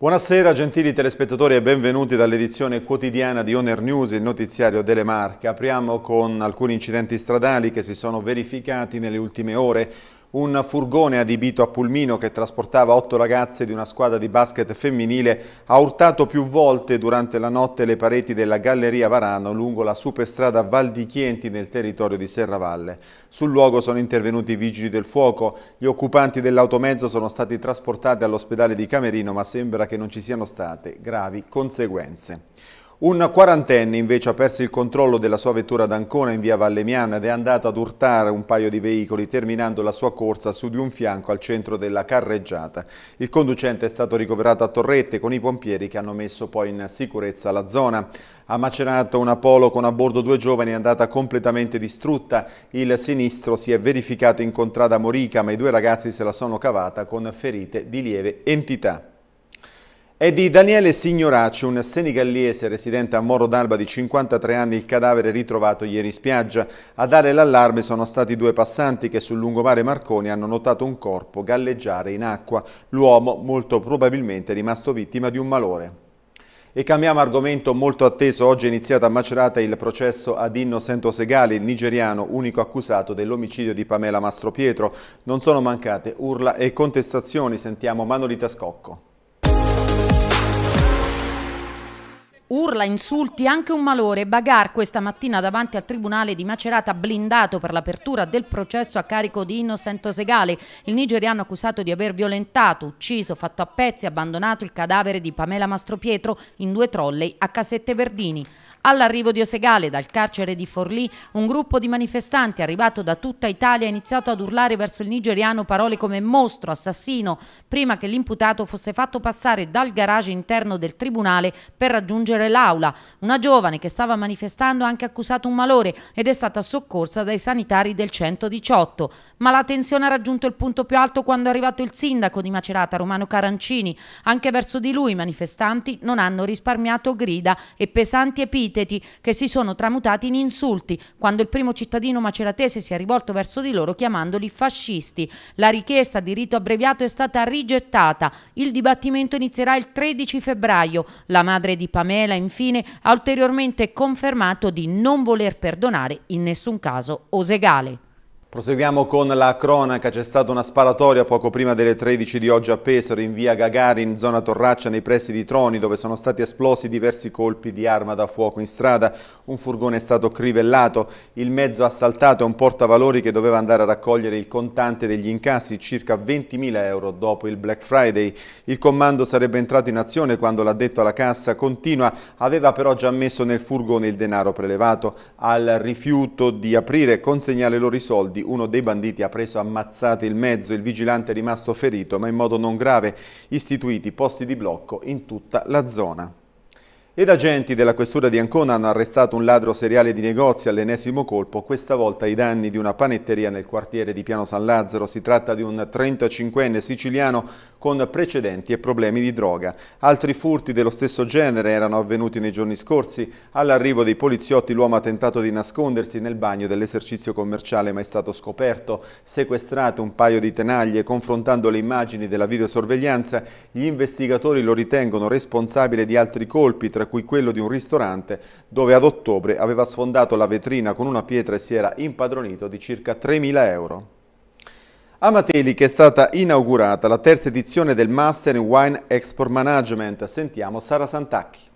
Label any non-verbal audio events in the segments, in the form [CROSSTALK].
Buonasera gentili telespettatori e benvenuti dall'edizione quotidiana di Oner News, il notiziario delle Marche. Apriamo con alcuni incidenti stradali che si sono verificati nelle ultime ore. Un furgone adibito a pulmino che trasportava otto ragazze di una squadra di basket femminile ha urtato più volte durante la notte le pareti della Galleria Varano lungo la superstrada Val di Chienti nel territorio di Serravalle. Sul luogo sono intervenuti i vigili del fuoco. Gli occupanti dell'automezzo sono stati trasportati all'ospedale di Camerino ma sembra che non ci siano state gravi conseguenze. Un quarantenne invece ha perso il controllo della sua vettura ad Ancona in via Vallemiana ed è andato ad urtare un paio di veicoli terminando la sua corsa su di un fianco al centro della carreggiata. Il conducente è stato ricoverato a Torrette con i pompieri che hanno messo poi in sicurezza la zona. Ha macerato un Apollo con a bordo due giovani è andata completamente distrutta. Il sinistro si è verificato in contrada Morica ma i due ragazzi se la sono cavata con ferite di lieve entità. È di Daniele Signoraccio, un senigallese residente a Moro d'Alba di 53 anni, il cadavere ritrovato ieri in spiaggia. A dare l'allarme sono stati due passanti che sul lungomare Marconi hanno notato un corpo galleggiare in acqua. L'uomo molto probabilmente è rimasto vittima di un malore. E cambiamo argomento molto atteso. Oggi è iniziato a Macerata il processo ad Innocento Segale, il nigeriano unico accusato dell'omicidio di Pamela Mastropietro. Non sono mancate urla e contestazioni. Sentiamo Manolita Scocco. Urla, insulti, anche un malore. Bagar questa mattina davanti al Tribunale di Macerata blindato per l'apertura del processo a carico di Innocento Segale, il nigeriano accusato di aver violentato, ucciso, fatto a pezzi, e abbandonato il cadavere di Pamela Mastropietro in due trolley a Casette Verdini. All'arrivo di Osegale dal carcere di Forlì, un gruppo di manifestanti arrivato da tutta Italia ha iniziato ad urlare verso il nigeriano parole come mostro, assassino, prima che l'imputato fosse fatto passare dal garage interno del tribunale per raggiungere raggiungere l'aula. Una giovane che stava manifestando ha anche accusato un malore ed è stata soccorsa dai sanitari del 118. Ma la tensione ha raggiunto il punto più alto quando è arrivato il sindaco di Macerata, Romano Carancini. Anche verso di lui i manifestanti non hanno risparmiato grida e pesanti epiteti che si sono tramutati in insulti quando il primo cittadino maceratese si è rivolto verso di loro chiamandoli fascisti. La richiesta di rito abbreviato è stata rigettata. Il dibattimento inizierà il 13 febbraio. La madre di Pamela Pannella infine ha ulteriormente confermato di non voler perdonare in nessun caso Osegale. Proseguiamo con la cronaca, c'è stata una sparatoria poco prima delle 13 di oggi a Pesaro in via Gagari in zona Torraccia, nei pressi di Troni, dove sono stati esplosi diversi colpi di arma da fuoco in strada. Un furgone è stato crivellato, il mezzo assaltato è un portavalori che doveva andare a raccogliere il contante degli incassi, circa 20.000 euro dopo il Black Friday. Il comando sarebbe entrato in azione quando l'addetto alla cassa continua, aveva però già messo nel furgone il denaro prelevato. Al rifiuto di aprire e consegnare loro i soldi soldi. Uno dei banditi ha preso ammazzate il mezzo, il vigilante è rimasto ferito ma in modo non grave, istituiti posti di blocco in tutta la zona. Ed agenti della questura di Ancona hanno arrestato un ladro seriale di negozi all'ennesimo colpo, questa volta ai danni di una panetteria nel quartiere di Piano San Lazzaro. Si tratta di un 35enne siciliano con precedenti e problemi di droga. Altri furti dello stesso genere erano avvenuti nei giorni scorsi. All'arrivo dei poliziotti l'uomo ha tentato di nascondersi nel bagno dell'esercizio commerciale ma è stato scoperto. Sequestrate un paio di tenaglie, confrontando le immagini della videosorveglianza, gli investigatori lo ritengono responsabile di altri colpi, tra cui quello di un ristorante dove ad ottobre aveva sfondato la vetrina con una pietra e si era impadronito di circa 3.000 euro. A Mateli che è stata inaugurata la terza edizione del Master in Wine Export Management. Sentiamo Sara Santacchi.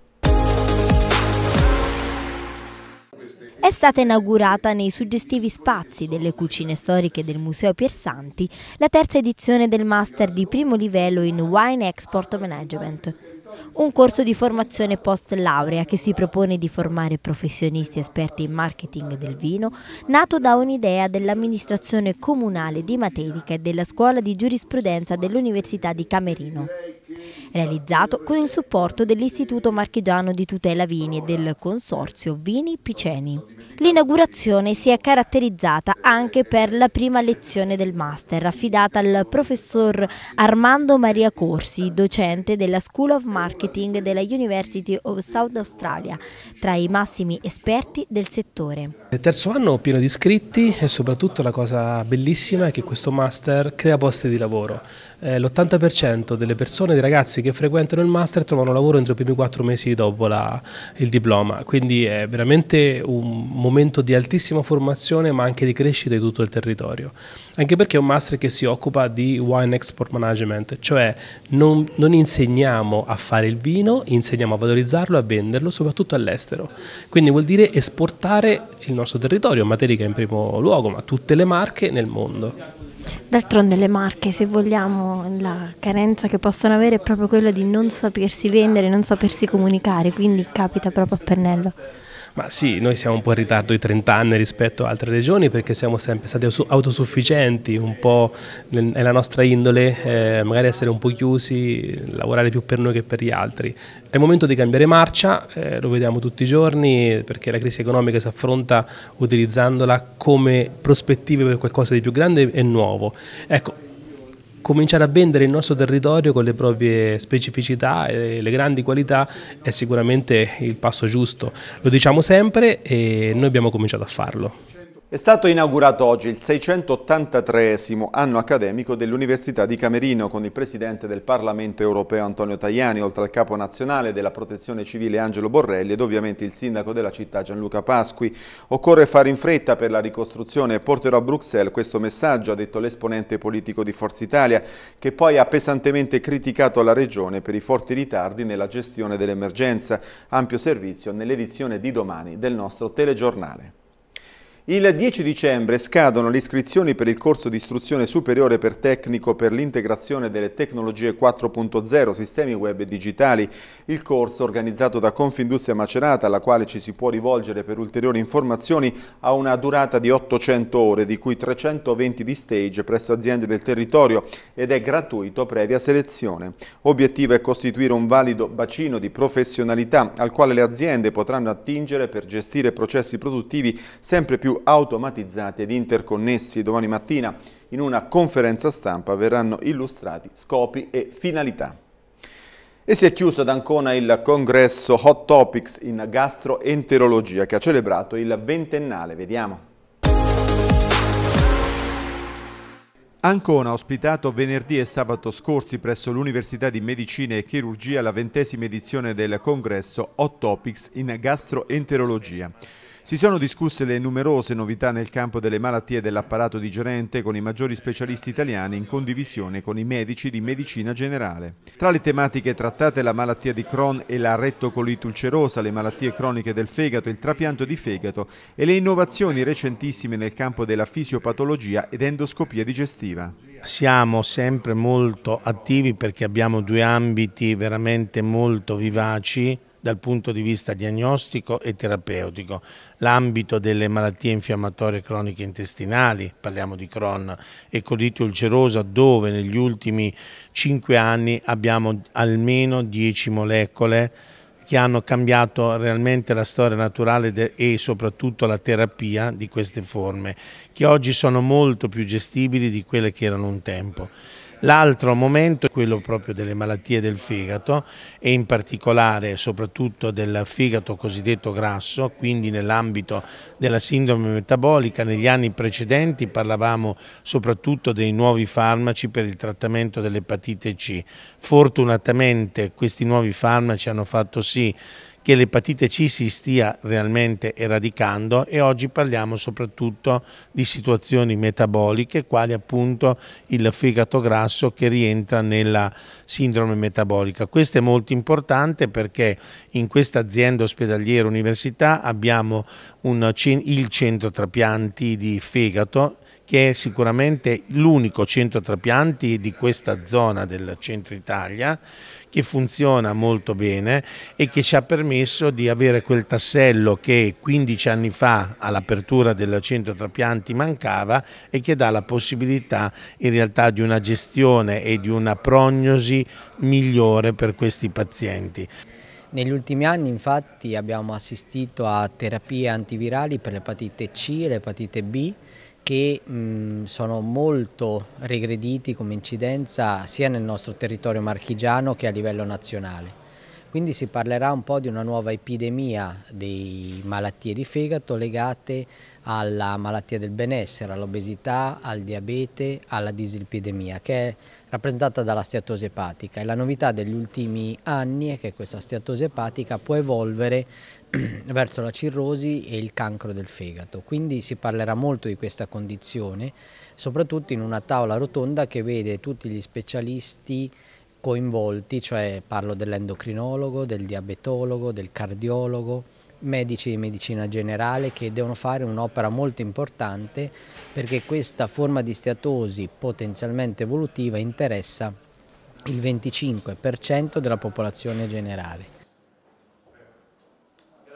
È stata inaugurata nei suggestivi spazi delle cucine storiche del Museo Piersanti la terza edizione del Master di primo livello in Wine Export Management un corso di formazione post laurea che si propone di formare professionisti esperti in marketing del vino, nato da un'idea dell'amministrazione comunale di Materica e della scuola di giurisprudenza dell'Università di Camerino realizzato con il supporto dell'Istituto Marchigiano di Tutela Vini e del Consorzio Vini Piceni. L'inaugurazione si è caratterizzata anche per la prima lezione del master affidata al professor Armando Maria Corsi, docente della School of Marketing della University of South Australia, tra i massimi esperti del settore. Il terzo anno pieno di iscritti e soprattutto la cosa bellissima è che questo master crea posti di lavoro. Eh, L'80% delle persone, dei ragazzi che frequentano il master trovano lavoro entro i primi quattro mesi dopo la, il diploma, quindi è veramente un momento momento di altissima formazione ma anche di crescita di tutto il territorio. Anche perché è un master che si occupa di wine export management, cioè non, non insegniamo a fare il vino, insegniamo a valorizzarlo, a venderlo, soprattutto all'estero. Quindi vuol dire esportare il nostro territorio, Materica in primo luogo, ma tutte le marche nel mondo. D'altronde le marche, se vogliamo, la carenza che possono avere è proprio quella di non sapersi vendere, non sapersi comunicare, quindi capita proprio a pennello. Ma sì, noi siamo un po' in ritardo di 30 anni rispetto a altre regioni perché siamo sempre stati autosufficienti, un po' nella nostra indole, eh, magari essere un po' chiusi, lavorare più per noi che per gli altri. È il momento di cambiare marcia, eh, lo vediamo tutti i giorni perché la crisi economica si affronta utilizzandola come prospettive per qualcosa di più grande e nuovo. Ecco, cominciare a vendere il nostro territorio con le proprie specificità e le grandi qualità è sicuramente il passo giusto. Lo diciamo sempre e noi abbiamo cominciato a farlo. È stato inaugurato oggi il 683 anno accademico dell'Università di Camerino con il Presidente del Parlamento europeo Antonio Tajani, oltre al Capo nazionale della Protezione Civile Angelo Borrelli ed ovviamente il Sindaco della città Gianluca Pasqui. Occorre fare in fretta per la ricostruzione e porterò a Bruxelles questo messaggio, ha detto l'esponente politico di Forza Italia, che poi ha pesantemente criticato la Regione per i forti ritardi nella gestione dell'emergenza. Ampio servizio nell'edizione di domani del nostro telegiornale. Il 10 dicembre scadono le iscrizioni per il corso di istruzione superiore per tecnico per l'integrazione delle tecnologie 4.0, sistemi web e digitali, il corso organizzato da Confindustria Macerata, alla quale ci si può rivolgere per ulteriori informazioni, ha una durata di 800 ore, di cui 320 di stage presso aziende del territorio ed è gratuito previa selezione. Obiettivo è costituire un valido bacino di professionalità al quale le aziende potranno attingere per gestire processi produttivi sempre più più automatizzati ed interconnessi. Domani mattina in una conferenza stampa verranno illustrati scopi e finalità. E si è chiuso ad Ancona il congresso Hot Topics in gastroenterologia che ha celebrato il ventennale. Vediamo. Ancona ha ospitato venerdì e sabato scorsi presso l'Università di Medicina e Chirurgia la ventesima edizione del congresso Hot Topics in gastroenterologia. Si sono discusse le numerose novità nel campo delle malattie dell'apparato digerente con i maggiori specialisti italiani in condivisione con i medici di medicina generale. Tra le tematiche trattate la malattia di Crohn e la rettocolite ulcerosa, le malattie croniche del fegato, il trapianto di fegato e le innovazioni recentissime nel campo della fisiopatologia ed endoscopia digestiva. Siamo sempre molto attivi perché abbiamo due ambiti veramente molto vivaci dal punto di vista diagnostico e terapeutico, l'ambito delle malattie infiammatorie croniche intestinali, parliamo di Crohn, e colite ulcerosa dove negli ultimi 5 anni abbiamo almeno 10 molecole che hanno cambiato realmente la storia naturale e soprattutto la terapia di queste forme, che oggi sono molto più gestibili di quelle che erano un tempo. L'altro momento è quello proprio delle malattie del fegato e in particolare soprattutto del fegato cosiddetto grasso, quindi nell'ambito della sindrome metabolica negli anni precedenti parlavamo soprattutto dei nuovi farmaci per il trattamento dell'epatite C. Fortunatamente questi nuovi farmaci hanno fatto sì che l'epatite C si stia realmente eradicando e oggi parliamo soprattutto di situazioni metaboliche quali appunto il fegato grasso che rientra nella sindrome metabolica. Questo è molto importante perché in questa azienda ospedaliera università abbiamo un, il centro trapianti di fegato che è sicuramente l'unico centro trapianti di questa zona del centro Italia che funziona molto bene e che ci ha permesso di avere quel tassello che 15 anni fa all'apertura del centro trapianti mancava e che dà la possibilità in realtà di una gestione e di una prognosi migliore per questi pazienti. Negli ultimi anni infatti abbiamo assistito a terapie antivirali per l'epatite C e l'epatite B che mh, sono molto regrediti come incidenza sia nel nostro territorio marchigiano che a livello nazionale. Quindi si parlerà un po' di una nuova epidemia di malattie di fegato legate alla malattia del benessere, all'obesità, al diabete, alla dislipidemia, che è rappresentata dalla steatosi epatica e la novità degli ultimi anni è che questa steatosi epatica può evolvere [CLEARS THROAT] verso la cirrosi e il cancro del fegato, quindi si parlerà molto di questa condizione, soprattutto in una tavola rotonda che vede tutti gli specialisti coinvolti, cioè parlo dell'endocrinologo, del diabetologo, del cardiologo, medici di medicina generale che devono fare un'opera molto importante perché questa forma di steatosi potenzialmente evolutiva interessa il 25% della popolazione generale.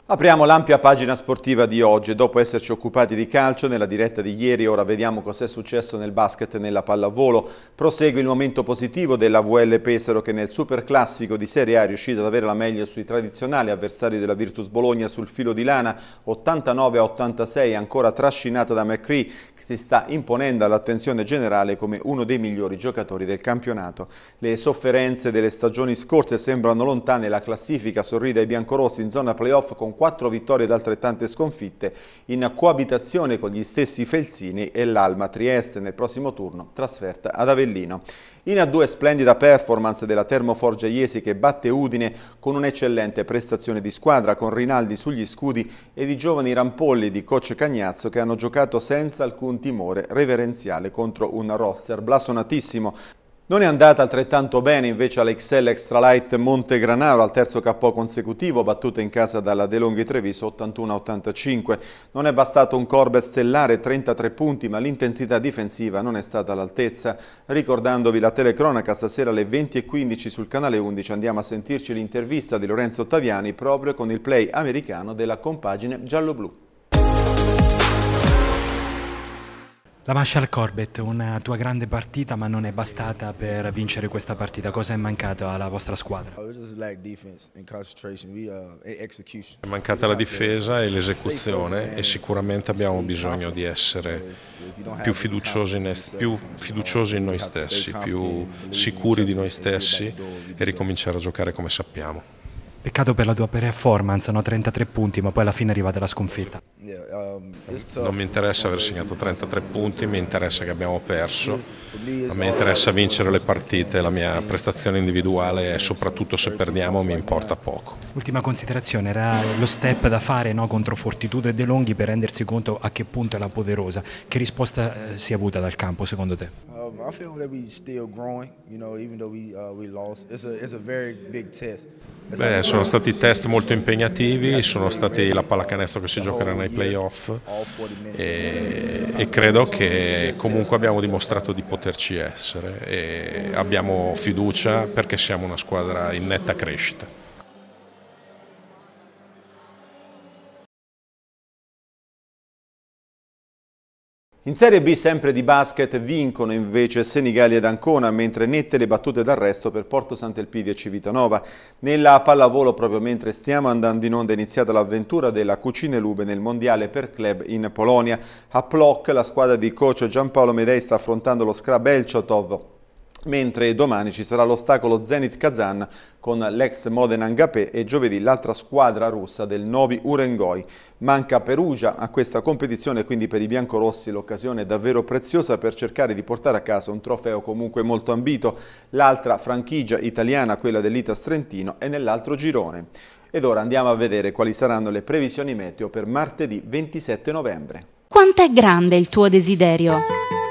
Apriamo l'ampia pagina sportiva di oggi. Dopo esserci occupati di calcio nella diretta di ieri, ora vediamo cosa è successo nel basket e nella pallavolo. Prosegue il momento positivo della VL Pesaro che nel superclassico di Serie A è riuscita ad avere la meglio sui tradizionali avversari della Virtus Bologna sul filo di lana 89 86, ancora trascinata da McCree che si sta imponendo all'attenzione generale come uno dei migliori giocatori del campionato. Le sofferenze delle stagioni scorse sembrano lontane, la classifica sorride ai biancorossi in zona playoff con quattro vittorie ed altrettante sconfitte in coabitazione con gli stessi Felsini e l'Alma Trieste nel prossimo turno trasferta ad Avellino. In A2 splendida performance della Termoforge Iesi che batte Udine con un'eccellente prestazione di squadra con Rinaldi sugli scudi e i giovani rampolli di coach Cagnazzo che hanno giocato senza alcun timore reverenziale contro un roster blasonatissimo non è andata altrettanto bene invece all'Excel Extralight Montegranaro al terzo KO consecutivo, battuta in casa dalla De Longhi Treviso 81-85. Non è bastato un Corbett stellare 33 punti, ma l'intensità difensiva non è stata all'altezza. Ricordandovi la telecronaca stasera alle 20.15 sul canale 11 andiamo a sentirci l'intervista di Lorenzo Ottaviani proprio con il play americano della compagine giallo-blu. La Marshall Corbett, una tua grande partita ma non è bastata per vincere questa partita. Cosa è mancato alla vostra squadra? Oh, uh, è mancata la difesa e l'esecuzione e sicuramente abbiamo bisogno di essere più fiduciosi, più fiduciosi in noi stessi, più sicuri di noi stessi e ricominciare a giocare come sappiamo. Peccato per la tua performance, no? 33 punti, ma poi alla fine è arrivata la sconfitta. Um, non mi interessa aver segnato 33 punti, mi interessa che abbiamo perso, a me interessa vincere le partite, la mia prestazione individuale e soprattutto se perdiamo mi importa poco. Ultima considerazione era lo step da fare no, contro Fortitudo e De Longhi per rendersi conto a che punto è la poderosa, che risposta eh, si è avuta dal campo secondo te? Um, I feel that we still growing, you know, even though uh, Beh, sono stati test molto impegnativi, sono stati la pallacanestro che si giocherà nei playoff e, e, credo che comunque abbiamo dimostrato di poterci essere e abbiamo fiducia perché siamo una squadra in netta crescita. In Serie B sempre di basket vincono invece Senigalli ed Ancona, mentre nette le battute d'arresto per Porto Sant'Elpidio e Civitanova. Nella pallavolo, proprio mentre stiamo andando in onda, è iniziata l'avventura della Cucine Lube nel Mondiale per club in Polonia. A Plock la squadra di coach Giampaolo Medei sta affrontando lo Scrab Elciotov mentre domani ci sarà l'ostacolo Zenit Kazan con l'ex Modena Ngapé e giovedì l'altra squadra russa del Novi Urengoi. Manca Perugia a questa competizione, quindi per i biancorossi l'occasione è davvero preziosa per cercare di portare a casa un trofeo comunque molto ambito. L'altra franchigia italiana, quella dell'Itas Trentino, è nell'altro girone. Ed ora andiamo a vedere quali saranno le previsioni meteo per martedì 27 novembre. Quanto è grande il tuo desiderio?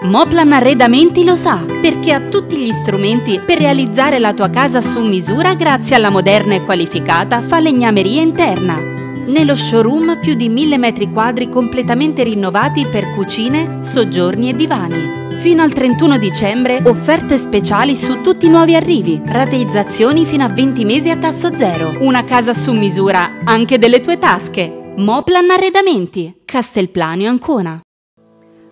Moplan Arredamenti lo sa, perché ha tutti gli strumenti per realizzare la tua casa su misura grazie alla moderna e qualificata falegnameria interna. Nello showroom più di 1000 m2 completamente rinnovati per cucine, soggiorni e divani. Fino al 31 dicembre offerte speciali su tutti i nuovi arrivi, rateizzazioni fino a 20 mesi a tasso zero, una casa su misura anche delle tue tasche. Moplan Arredamenti, Castelplanio Ancona.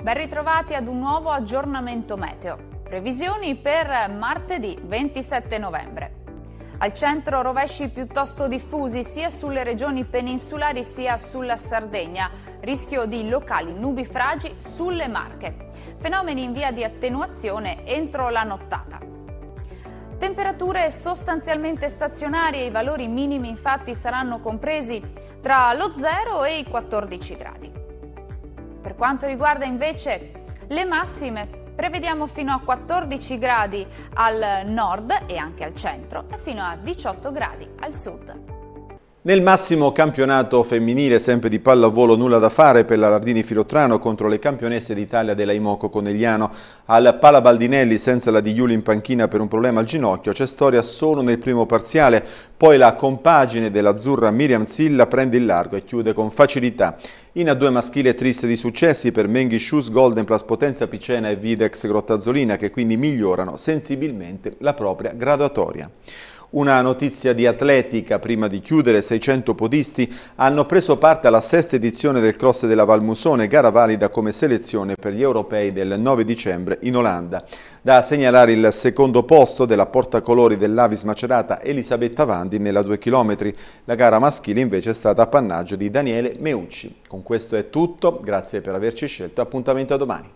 Ben ritrovati ad un nuovo aggiornamento meteo. Previsioni per martedì 27 novembre. Al centro rovesci piuttosto diffusi sia sulle regioni peninsulari sia sulla Sardegna, rischio di locali nubifragi sulle Marche. Fenomeni in via di attenuazione entro la nottata. Temperature sostanzialmente stazionarie, i valori minimi infatti saranno compresi tra lo 0 e i 14 gradi. Per quanto riguarda invece le massime, prevediamo fino a 14 gradi al nord e anche al centro e fino a 18 gradi al sud. Nel massimo campionato femminile, sempre di pallavolo, nulla da fare per la Lardini Filottrano contro le campionesse d'Italia della Imoco Conegliano. Al Pala Baldinelli, senza la di Iuli in panchina per un problema al ginocchio, c'è storia solo nel primo parziale. Poi la compagine dell'azzurra Miriam Zilla prende il largo e chiude con facilità. In A2 maschile triste di successi per Menghi Shoes, Golden Plus Potenza Picena e Videx Grottazzolina, che quindi migliorano sensibilmente la propria graduatoria. Una notizia di atletica, prima di chiudere, 600 podisti hanno preso parte alla sesta edizione del Cross della Valmusone, gara valida come selezione per gli europei del 9 dicembre in Olanda. Da segnalare il secondo posto della portacolori dell'Avis Macerata Elisabetta Vandi nella 2 km. La gara maschile invece è stata appannaggio di Daniele Meucci. Con questo è tutto, grazie per averci scelto, appuntamento a domani.